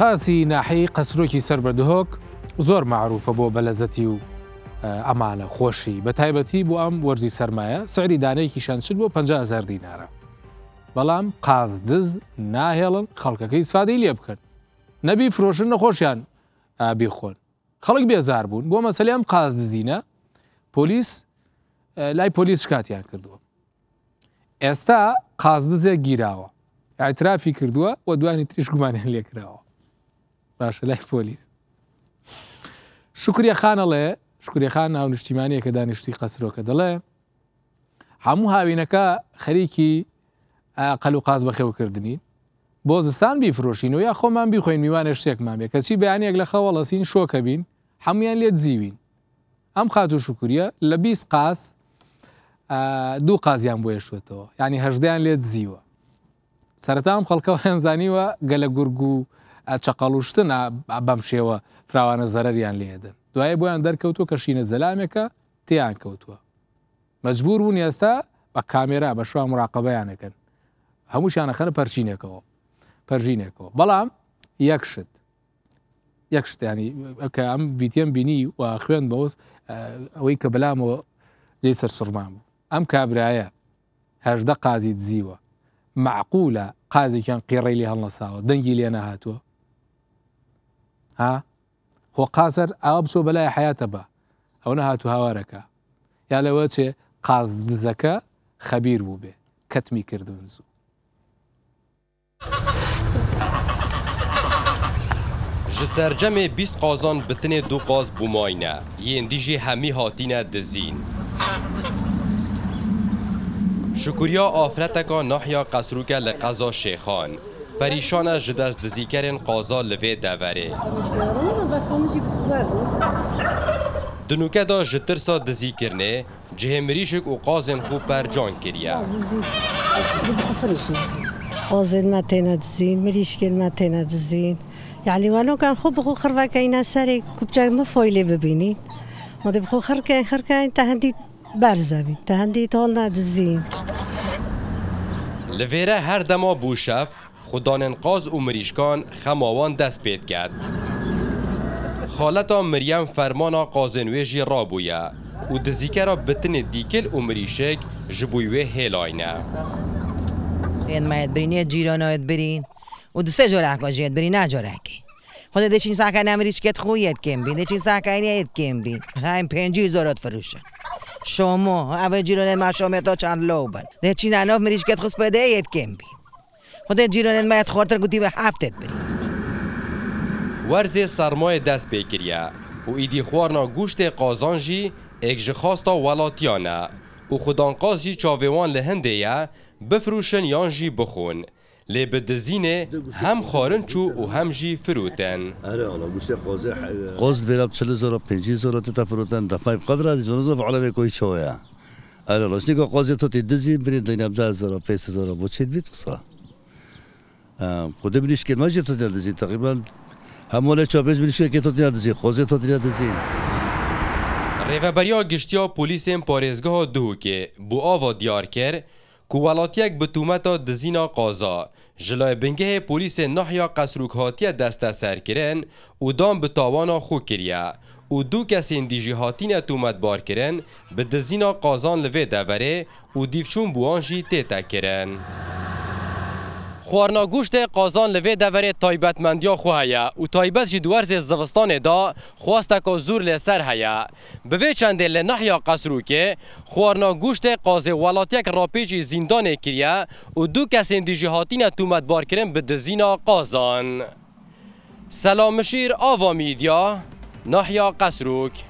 قاسی ناحەی قەسرۆکی سەر بەدهۆک زۆر معروفە بۆ بەلەزەتی و ئەمانە خۆشی بە تایبەتی بۆ ئەم وەرزی سرمایە سەری دانەیەکی شانشت بۆ 500هزار دیناە بەڵام قاز دز ناهێڵن خەڵکەکەی سفادەی لێ بکەن نەبی فرۆشن نەخۆشیان بیخۆن خەڵک بێزار بوون بۆ مەسەلیان قاز دزینە پۆلیس لای پۆلیس کاتیان کردووە ئێستا قازدزێک گیراوە ئاعترافی کردووە و دوانی تریش گومانیان لێکراوە باشە لای پۆلیس شکریە خانەڵێ شکریە خان ناو نیشتیمانەیە کە دانیشتی قەسرۆکە دەڵێ هەموو هاوینەکە خەریکی قەل و قاز بەخێوکردنی بۆ زستان بیفرۆشین و یا خۆمان بیخۆین میوانە شتێکمان بێ کەچی بەیانێک لە خەوەڵەسین شۆکە بین هەمویان لێت زیوین ئەم خات و شکوریە لە 20 قاس دوو قازیان بۆ ێشوێتەوە ینیهدەیان لێت زیوە سەرتام خەڵکە هەمزانیوە گەلە گورگ و چقەڵوشتن بەم شێوە فراوانە زەرریان لێدن دوایە بۆیان دەرکەوتوە کە شینە زەلامێکە تیان کەوتووە مەجبور بوون ئێستا بە کامێرا بە شووا مراقبەیانەکەن هەمووشیانە خەنە پەرچینێکەوە پەرژینێکەوە بەڵام یەکشت یەکشتیانی کە ئەم ویتیم بینی و خوێن بەوز ئەوەی کە بەلامەوە جێ سەر سوڕمان بوو ئەم کابرایە هەژدە قازی دزیوە معقولە قازێکیان قیڕی لێ هەڵنەساوە دەنگی لێ نەهاتووە ها خۆ قازر ئا بچۆ بەلای حیاتە بە ئەوە هاتو هاوارەکە یا لەوە چێ قازدزەکە خەبیر بوو بێ کەتمی کردن زوو ji sercemê bîst qazan bitinê du qaz bûmayne yên dijî hemî hatîne dizîn. Şikuriya afreteka nahiya qesrûke li qeza Şêxan. پریشان از جدست دزیگر این قاضا لوی دوری دنوکه دا جتر سا دزی جه مریشک و قاض خوب پر جان کریه قاض این مطین دزین، مریشک این یعنی وانو کن خوب بخو خروه که این سر کبچه ما فایله ببینی ما دی بخو خرکن که این خر که این تهندی برزه تهندی تال ندزین لویره هر دما بوشف خودان انقاز و مریشکان خماوان دست پید کرد خالتا مریم فرمانا قازنویجی را بویا و دزیکه را بتن دیکل و مریشک جبویوی هیلاینه این ماید برین یه جیران آید برین و دو سه جارک آجید برین نه جارکی خود دچین ساکن امریشکت کت خویت کم بین ساکه نه اید کم بین هم پنجی زارات فروشن شما اول جیران ما شما تا چند لوبن چین اناف مریش کت خوز پده خدای جیرانت مایت خورتر گوتی به هفتت بری ورزی سرمایه دست پیکریا و ایدی خوارنا گوشت قازانجی اگج خواستا ولاتیانا و خودان قاز جی چاویوان لهنده یا بفروشن یانجی بخون لی به دزینه هم خارن چو و هم جی فروتن آره حالا گوشت قازه قاز ویلاب چلی زارا پینجی زارا تتا فروتن دفعی بقدر دی جانوزا فعلا به کوی چاویا آره راشنی که قازه تو تی دزی بری دینب ده زارا پیس زارا بچید تو وصا خود بیش که نمیشه تو دیال دزی تقریبا همون لحظه بس که تو دزی خود تو دیال دزی ریف گشتیا پلیس ام پارسگاه دو که بو آوا دیار کرد کوالاتیک به تو متا دزی نا قضا جلوی بینگه پلیس قصروکاتی دست سر کردن ادام به توان خو کریا او دو کسی اندیجی هاتین نه بار کرن به دزینا قازان لوه دوره او دیفچون بوانجی تیتک کرن خوارنا گوشت قازان لوی دور مندیا خواه هیا او تایبت جی دورز زوستان دا خواست که زور لسر هیا به وی چنده لنحیا قصرو که خوارنا گوشت قاز زندان کریا و دو کسی دی جهاتین تومت بار کرن به دزینا قازان سلام شیر آوا نحیا قصروک